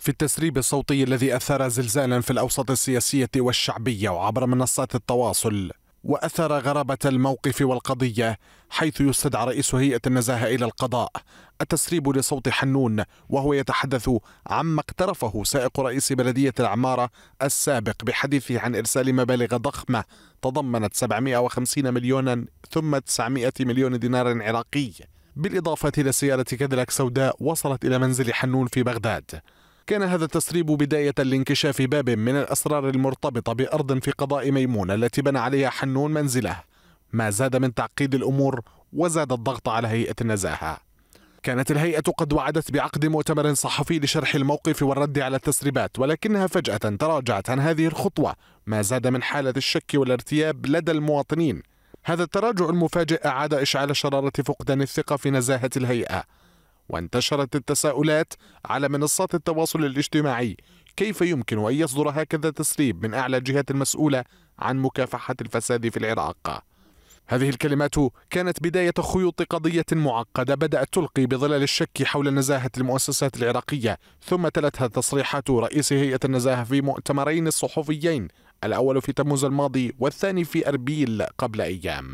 في التسريب الصوتي الذي أثار زلزالا في الأوساط السياسية والشعبية وعبر منصات التواصل وأثر غرابة الموقف والقضية حيث يستدعى رئيس هيئة النزاهة إلى القضاء التسريب لصوت حنون وهو يتحدث عما اقترفه سائق رئيس بلدية العمارة السابق بحديثه عن إرسال مبالغ ضخمة تضمنت 750 مليونا ثم 900 مليون دينار عراقي بالإضافة إلى سيارة كاديلاك سوداء وصلت إلى منزل حنون في بغداد كان هذا التسريب بداية لانكشاف باب من الأسرار المرتبطة بأرض في قضاء ميمون التي بنى عليها حنون منزله ما زاد من تعقيد الأمور وزاد الضغط على هيئة النزاهة كانت الهيئة قد وعدت بعقد مؤتمر صحفي لشرح الموقف والرد على التسريبات ولكنها فجأة تراجعت عن هذه الخطوة ما زاد من حالة الشك والارتياب لدى المواطنين هذا التراجع المفاجئ أعاد إشعال شرارة فقدان الثقة في نزاهة الهيئة وانتشرت التساؤلات على منصات التواصل الاجتماعي كيف يمكن أن يصدر هكذا تسريب من أعلى الجهات المسؤولة عن مكافحة الفساد في العراق هذه الكلمات كانت بداية خيوط قضية معقدة بدأت تلقي بظلال الشك حول نزاهة المؤسسات العراقية ثم تلتها تصريحات رئيس هيئة النزاهة في مؤتمرين صحفيين الأول في تموز الماضي والثاني في أربيل قبل أيام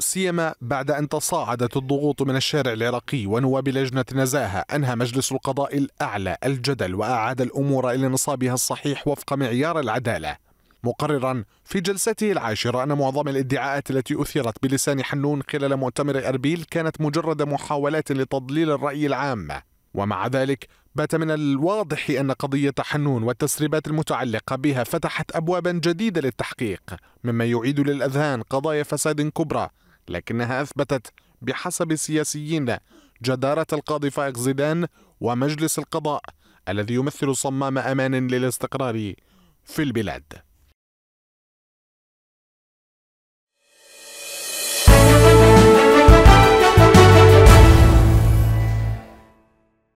سيما بعد أن تصاعدت الضغوط من الشارع العراقي ونواب لجنة نزاهة أنهى مجلس القضاء الأعلى الجدل وأعاد الأمور إلى نصابها الصحيح وفق معيار العدالة مقررا في جلسته العاشرة أن معظم الادعاءات التي أثيرت بلسان حنون خلال مؤتمر أربيل كانت مجرد محاولات لتضليل الرأي العام ومع ذلك بات من الواضح أن قضية حنون والتسريبات المتعلقة بها فتحت أبوابا جديدة للتحقيق مما يعيد للأذهان قضايا فساد كبرى لكنها أثبتت بحسب السياسيين جدارة القاضي فائق زيدان ومجلس القضاء الذي يمثل صمام أمان للاستقرار في البلاد